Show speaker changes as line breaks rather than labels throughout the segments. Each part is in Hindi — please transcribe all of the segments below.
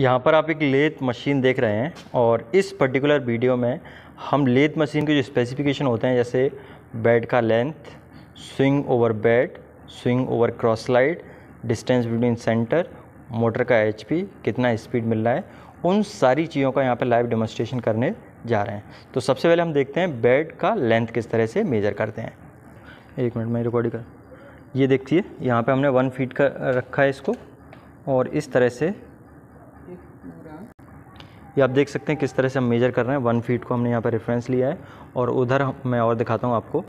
यहाँ पर आप एक लेथ मशीन देख रहे हैं और इस पर्टिकुलर वीडियो में हम लेथ मशीन के जो स्पेसिफिकेशन होते हैं जैसे बेड का length swing over bed swing over cross slide distance between centre motor का एच कितना स्पीड मिल रहा है उन सारी चीज़ों का यहाँ पर लाइव डेमोस्ट्रेशन करने जा रहे हैं तो सबसे पहले हम देखते हैं बेड का लेंथ किस तरह से मेजर करते हैं एक मिनट में रिकॉर्डिंग कर ये देखिए यहाँ पर हमने वन फीट का रखा है इसको और इस तरह से ये आप देख सकते हैं किस तरह से हम मेजर कर रहे हैं वन फीट को हमने यहाँ पर रेफरेंस लिया है और उधर मैं और दिखाता हूँ आपको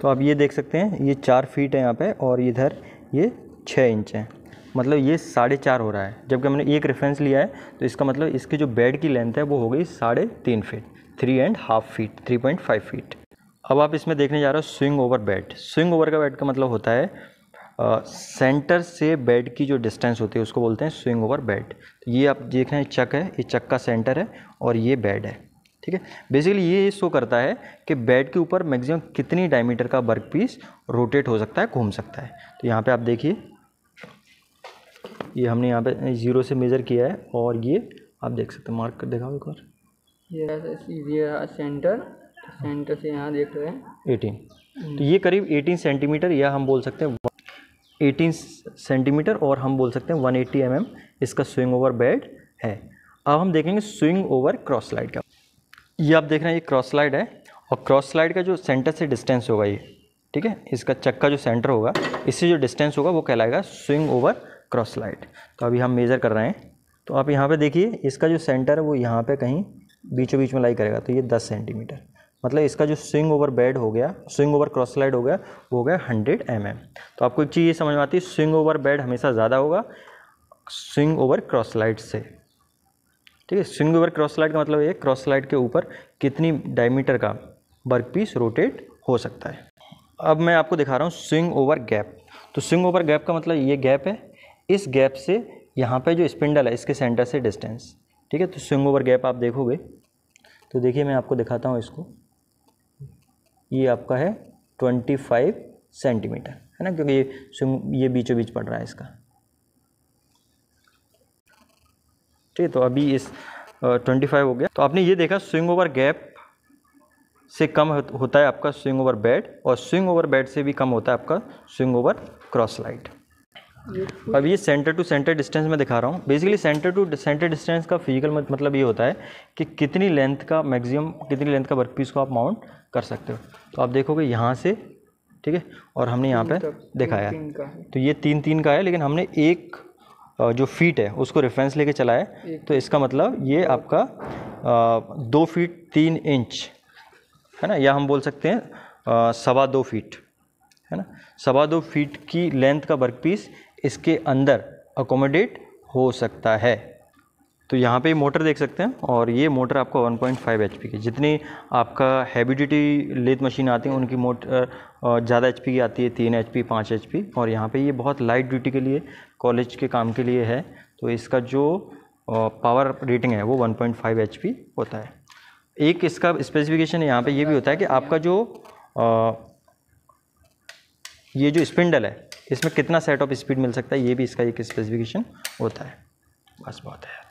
तो आप ये देख सकते हैं ये चार फीट है यहाँ पर और इधर ये छः इंच है मतलब ये साढ़े चार हो रहा है जबकि हमने एक रेफरेंस लिया है तो इसका मतलब इसकी जो बेड की लेंथ है वो हो गई साढ़े तीन feet three and half feet three point five feet अब आप इसमें देखने जा रहे हो swing over bed swing over का बेड का मतलब होता है सेंटर से बेड की जो डिस्टेंस होती है उसको बोलते हैं स्विंग ओवर बेड तो ये आप देख रहे हैं चक है ये चक का सेंटर है और ये बेड है ठीक है बेसिकली ये शो करता है कि बेड के ऊपर मैक्सिमम कितनी डायमीटर का वर्क पीस रोटेट हो सकता है घूम सकता है तो यहाँ पे आप देखिए ये हमने यहाँ पे ज़ीरो से मेज़र किया है और ये आप देख सकते हैं मार्क कर दिखाओ एक बार ये सेंटर सेंटर से यहाँ देख रहे हैं एटीन तो ये करीब एटीन सेंटीमीटर या हम बोल सकते हैं 18 सेंटीमीटर और हम बोल सकते हैं 180 एटी mm इसका स्विंग ओवर बेड है अब हम देखेंगे स्विंग ओवर क्रॉस स्लाइड का ये आप देख रहे हैं ये क्रॉस स्लाइड है और क्रॉस स्लाइड का जो सेंटर से डिस्टेंस होगा ये ठीक है इसका चक्का जो सेंटर होगा इससे जो डिस्टेंस होगा वो कहलाएगा स्विंग ओवर क्रॉस स्लाइड तो अभी हम मेज़र कर रहे हैं तो आप यहाँ पर देखिए इसका जो सेंटर है वो यहाँ पर कहीं बीचों बीच में लाई करेगा तो ये दस सेंटीमीटर मतलब इसका जो स्विंग ओवर बेड हो गया स्विंग ओवर क्रॉस स्लाइड हो गया वो हो गया हंड्रेड एम mm. तो आपको एक चीज़ ये समझ में आती है स्विंग ओवर बेड हमेशा ज़्यादा होगा स्विंग ओवर क्रॉस स्लाइड से ठीक है स्विंग ओवर क्रॉस स्लाइड का मतलब ये क्रॉस स्लाइड के ऊपर कितनी डायमीटर का वर्क पीस रोटेट हो सकता है अब मैं आपको दिखा रहा हूँ स्विंग ओवर गैप तो स्विंग ओवर गैप का मतलब ये गैप है इस गैप से यहाँ पे जो स्पिंडल है इसके सेंटर से डिस्टेंस ठीक है तो स्विंग ओवर गैप आप देखोगे तो देखिए मैं आपको दिखाता हूँ इसको ये आपका है ट्वेंटी फाइव सेंटीमीटर है ना क्योंकि ये ये बीचों बीच पड़ रहा है इसका ठीक है तो अभी इस ट्वेंटी फाइव हो गया तो आपने ये देखा स्विंग ओवर गैप से कम होता है आपका स्विंग ओवर बेड और स्विंग ओवर बेड से भी कम होता है आपका स्विंग ओवर क्रॉस लाइट अब ये सेंटर टू सेंटर डिस्टेंस में दिखा रहा हूँ basically centre to centre distance का फिजिकल मतलब ये होता है कि कितनी लेंथ का मैक्सिमम कितनी लेंथ का वर्क पीस को आप माउंट कर सकते हो तो आप देखोगे यहाँ से ठीक है और हमने यहाँ पे दिखाया तो ये तीन तीन का है लेकिन हमने एक जो फीट है उसको रेफरेंस लेके चला है तो इसका मतलब ये आपका दो फीट तीन इंच है ना या हम बोल सकते हैं सवा दो फीट है ना सवा दो फीट की लेंथ का वर्क पीस इसके अंदर अकोमोडेट हो सकता है तो यहाँ पे मोटर देख सकते हैं और ये मोटर आपका 1.5 पॉइंट की जितनी आपका हैवी ड्यूटी लेथ मशीन आती है उनकी मोटर ज़्यादा एच की आती है तीन एच पी पाँच एच पी और यहाँ पे ये बहुत लाइट ड्यूटी के लिए कॉलेज के काम के लिए है तो इसका जो पावर रेटिंग है वो 1.5 पॉइंट होता है एक इसका स्पेसिफिकेशन यहाँ पर ये भी होता है कि आपका जो आ, ये जो स्पिंडल है इसमें कितना सेट ऑफ स्पीड मिल सकता है ये भी इसका एक स्पेसिफिकेशन होता है बस बहुत है